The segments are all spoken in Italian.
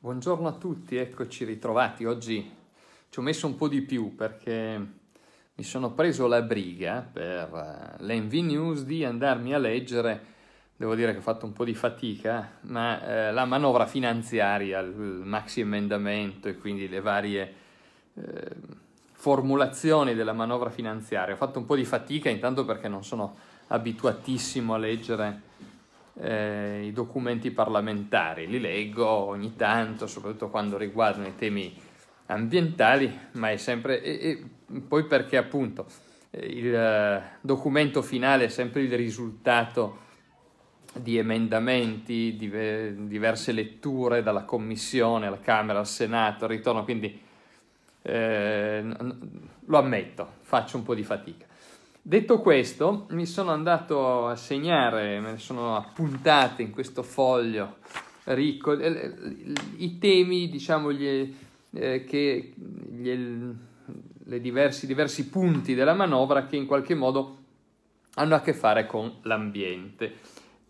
Buongiorno a tutti, eccoci ritrovati. Oggi ci ho messo un po' di più perché mi sono preso la briga per eh, l'NV News di andarmi a leggere, devo dire che ho fatto un po' di fatica, ma eh, la manovra finanziaria, il maxi emendamento e quindi le varie eh, formulazioni della manovra finanziaria. Ho fatto un po' di fatica intanto perché non sono abituatissimo a leggere eh, i documenti parlamentari, li leggo ogni tanto, soprattutto quando riguardano i temi ambientali, ma è sempre... E, e poi perché appunto eh, il eh, documento finale è sempre il risultato di emendamenti, di diverse letture dalla Commissione, alla Camera, al Senato, al ritorno, quindi eh, lo ammetto, faccio un po' di fatica. Detto questo, mi sono andato a segnare, me ne sono appuntate in questo foglio ricco, eh, eh, i temi, diciamo, gli, eh, che gli, le diversi, diversi punti della manovra che in qualche modo hanno a che fare con l'ambiente.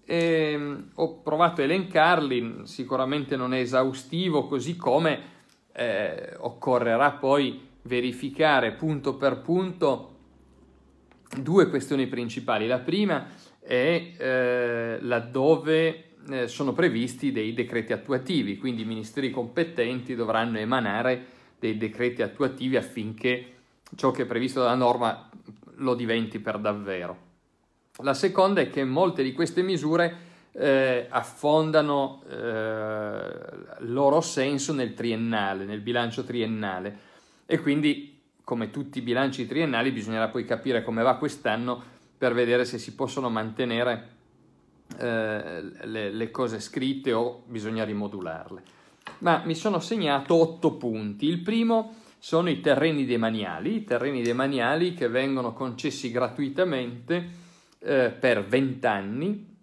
E, ehm, ho provato a elencarli, sicuramente non è esaustivo, così come eh, occorrerà poi verificare punto per punto due questioni principali. La prima è eh, laddove eh, sono previsti dei decreti attuativi, quindi i ministeri competenti dovranno emanare dei decreti attuativi affinché ciò che è previsto dalla norma lo diventi per davvero. La seconda è che molte di queste misure eh, affondano eh, il loro senso nel triennale, nel bilancio triennale e quindi come tutti i bilanci triennali, bisognerà poi capire come va quest'anno per vedere se si possono mantenere eh, le, le, cose scritte o bisogna rimodularle. Ma mi sono segnato otto punti. Il primo sono i terreni demaniali, i terreni demaniali che vengono concessi gratuitamente eh, per 20 anni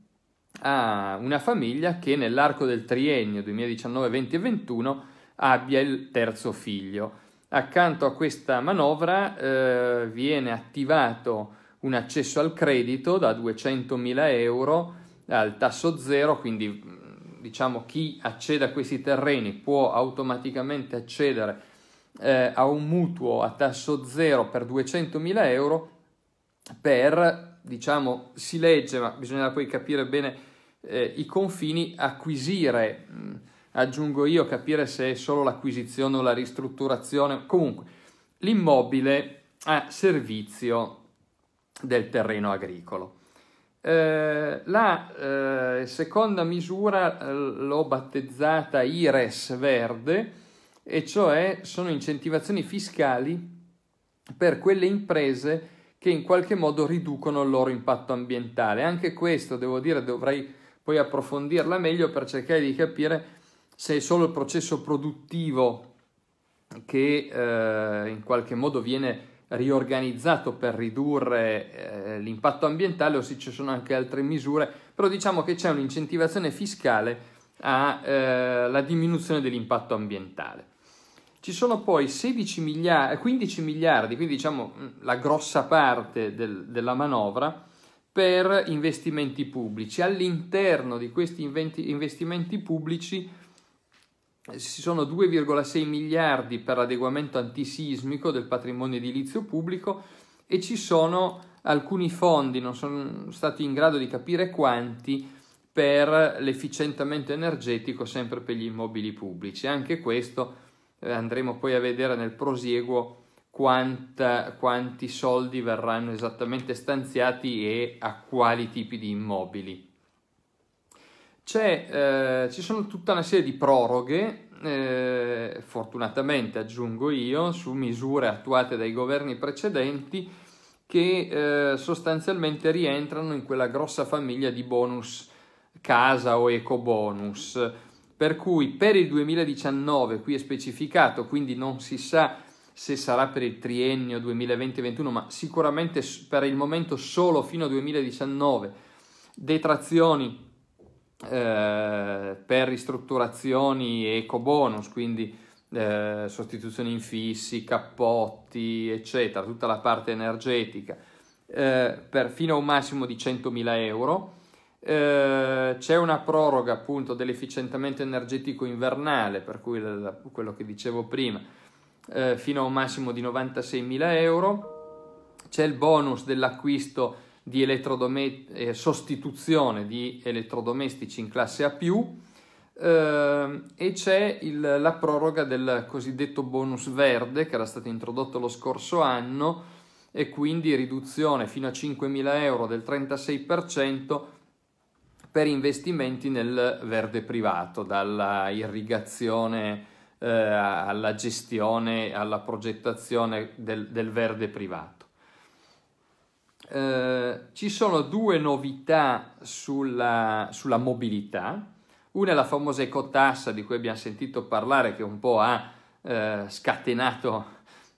a una famiglia che nell'arco del triennio 2019-2021 abbia il terzo figlio accanto a questa manovra eh, viene attivato un accesso al credito da 200.000 euro al tasso zero, quindi mm, diciamo chi accede a questi terreni può automaticamente accedere eh, a un mutuo a tasso zero per 200.000 euro per, diciamo, si legge, ma bisogna poi capire bene eh, i confini, acquisire... Mh, mm, aggiungo io, capire se è solo l'acquisizione o la ristrutturazione. Comunque, l'immobile a servizio del terreno agricolo. Eh, la eh, seconda misura eh, l'ho battezzata IRES verde, e cioè sono incentivazioni fiscali per quelle imprese che in qualche modo riducono il loro impatto ambientale. Anche questo, devo dire, dovrei poi approfondirla meglio per cercare di capire se è solo il processo produttivo che eh, in qualche modo viene riorganizzato per ridurre eh, l'impatto ambientale o se ci sono anche altre misure, però diciamo che c'è un'incentivazione fiscale alla eh, diminuzione dell'impatto ambientale. Ci sono poi 16 miliardi, 15 miliardi, quindi diciamo mm, la grossa parte del, della manovra, per investimenti pubblici. All'interno di questi investimenti pubblici ci sono 2,6 miliardi per l'adeguamento antisismico del patrimonio edilizio pubblico e ci sono alcuni fondi, non sono stati in grado di capire quanti, per l'efficientamento energetico sempre per gli immobili pubblici. Anche questo eh, andremo poi a vedere nel prosieguo quanta, quanti soldi verranno esattamente stanziati e a quali tipi di immobili eh, ci sono tutta una serie di proroghe, eh, fortunatamente aggiungo io, su misure attuate dai governi precedenti che eh, sostanzialmente rientrano in quella grossa famiglia di bonus casa o eco bonus. Per cui per il 2019, qui è specificato, quindi non si sa se sarà per il triennio 2020 2021 ma sicuramente per il momento solo fino al 2019, detrazioni eh, per ristrutturazioni eco bonus, quindi eh, sostituzioni infissi, cappotti, eccetera, tutta la parte energetica, eh, per fino a un massimo di 100.000 euro. Eh, c'è una proroga appunto dell'efficientamento energetico invernale, per cui la, la, quello che dicevo prima, eh, fino a un massimo di 96.000 euro. C'è il bonus dell'acquisto di elettrodomet- eh, sostituzione di elettrodomestici in classe A+, eh, e c'è il, la proroga del cosiddetto bonus verde che era stato introdotto lo scorso anno e quindi riduzione fino a 5.000 euro del 36% per investimenti nel verde privato, dalla irrigazione eh, alla gestione, alla progettazione del, del verde privato. Eh, ci sono due novità sulla, sulla mobilità. Una è la famosa ecotassa di cui abbiamo sentito parlare, che un po' ha eh, scatenato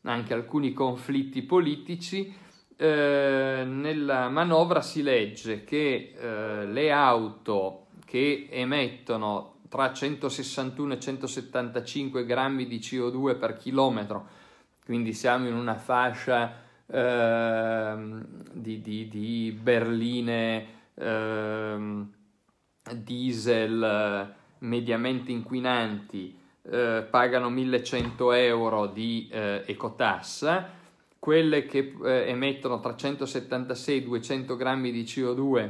anche alcuni conflitti politici. Eh, nella manovra si legge che eh, le auto che emettono tra 161 e 175 grammi di CO2 per chilometro, quindi siamo in una fascia Ehm, di, di, di, berline, ehm, diesel mediamente inquinanti eh, pagano 1100 euro di eh, ecotassa, quelle che eh, emettono 376 200 grammi di CO2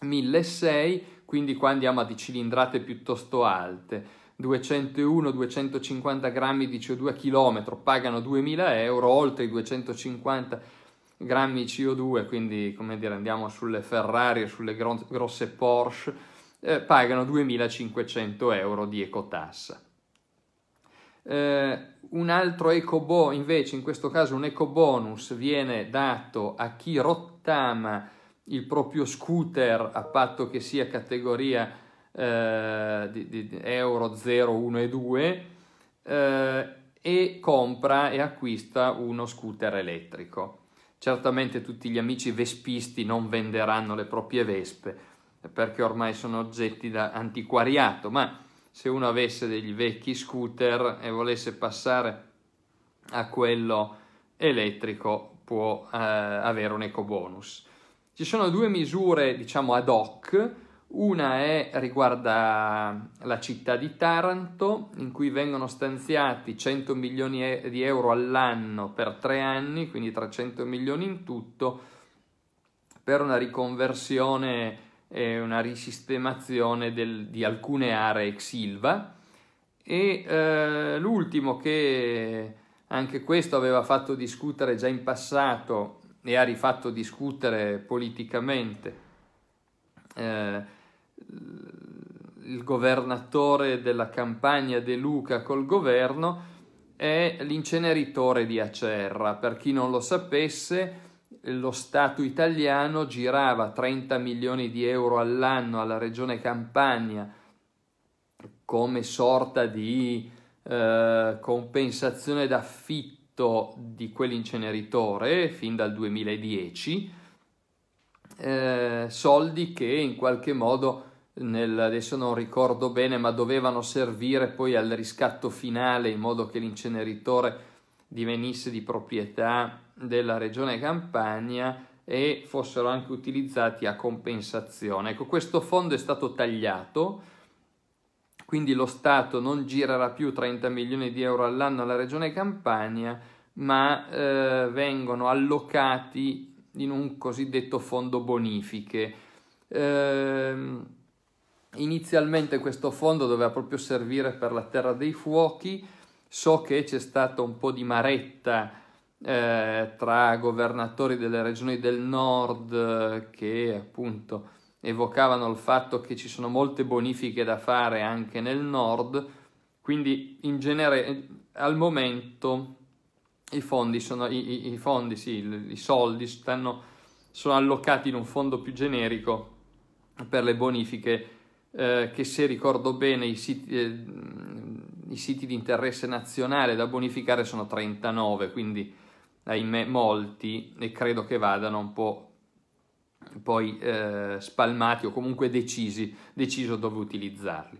1600, quindi qua andiamo a di cilindrate piuttosto alte. 201-250 grammi di CO2 a chilometro pagano 2000 euro, oltre i 250 grammi di CO2, quindi come dire andiamo sulle Ferrari e sulle gro- grosse Porsche, eh, pagano 2500 euro di ecotassa. Eh, un altro ecobo, invece, in questo caso un ecobonus viene dato a chi rottama il proprio scooter a patto che sia categoria eh, di, di euro 0, 1 e 2 eh, e compra e acquista uno scooter elettrico. Certamente tutti gli amici vespisti non venderanno le proprie vespe perché ormai sono oggetti da antiquariato, ma se uno avesse degli vecchi scooter e volesse passare a quello elettrico può eh, avere un eco bonus. Ci sono due misure, diciamo, ad hoc una è, riguarda la città di Taranto, in cui vengono stanziati 100 milioni di euro all'anno per tre anni, quindi 300 milioni in tutto, per una riconversione e una risistemazione del, di alcune aree ex Silva. E eh, l'ultimo che anche questo aveva fatto discutere già in passato e ha rifatto discutere politicamente. Eh, il governatore della campagna De Luca col governo è l'inceneritore di Acerra. Per chi non lo sapesse, lo Stato italiano girava 30 milioni di euro all'anno alla regione Campania come sorta di eh, compensazione d'affitto di quell'inceneritore fin dal 2010, eh, soldi che in qualche modo nel, adesso non ricordo bene, ma dovevano servire poi al riscatto finale in modo che l'inceneritore divenisse di proprietà della regione Campania e fossero anche utilizzati a compensazione. Ecco, questo fondo è stato tagliato, quindi lo Stato non girerà più 30 milioni di euro all'anno alla regione Campania, ma eh, vengono allocati in un cosiddetto fondo bonifiche. Eh, Inizialmente questo fondo doveva proprio servire per la terra dei fuochi, so che c'è stata un po' di maretta eh, tra governatori delle regioni del nord che appunto evocavano il fatto che ci sono molte bonifiche da fare anche nel nord, quindi in genere al momento i fondi sono i, i, i fondi, sì, i, soldi stanno, sono allocati in un fondo più generico per le bonifiche eh, che se ricordo bene i siti, eh, i siti, di interesse nazionale da bonificare sono 39, quindi ahimè molti e credo che vadano un po' poi eh, spalmati o comunque decisi, deciso dove utilizzarli.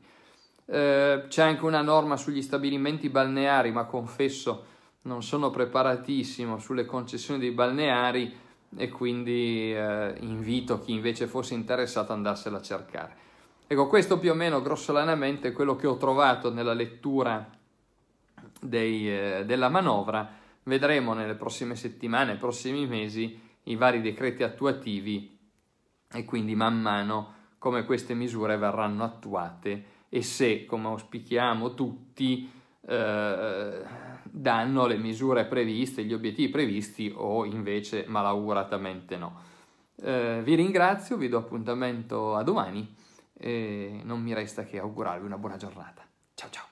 Eh, c'è anche una norma sugli stabilimenti balneari, ma confesso non sono preparatissimo sulle concessioni dei balneari e quindi eh, invito chi invece fosse interessato ad andarsela a cercare. Ecco, questo più o meno grossolanamente è quello che ho trovato nella lettura dei, eh, della manovra. Vedremo nelle prossime settimane, nei prossimi mesi, i vari decreti attuativi e quindi man mano come queste misure verranno attuate e se, come auspichiamo tutti, eh, danno le misure previste, gli obiettivi previsti o invece malauguratamente no. Eh, vi ringrazio, vi do appuntamento a domani e non mi resta che augurarvi una buona giornata. Ciao ciao!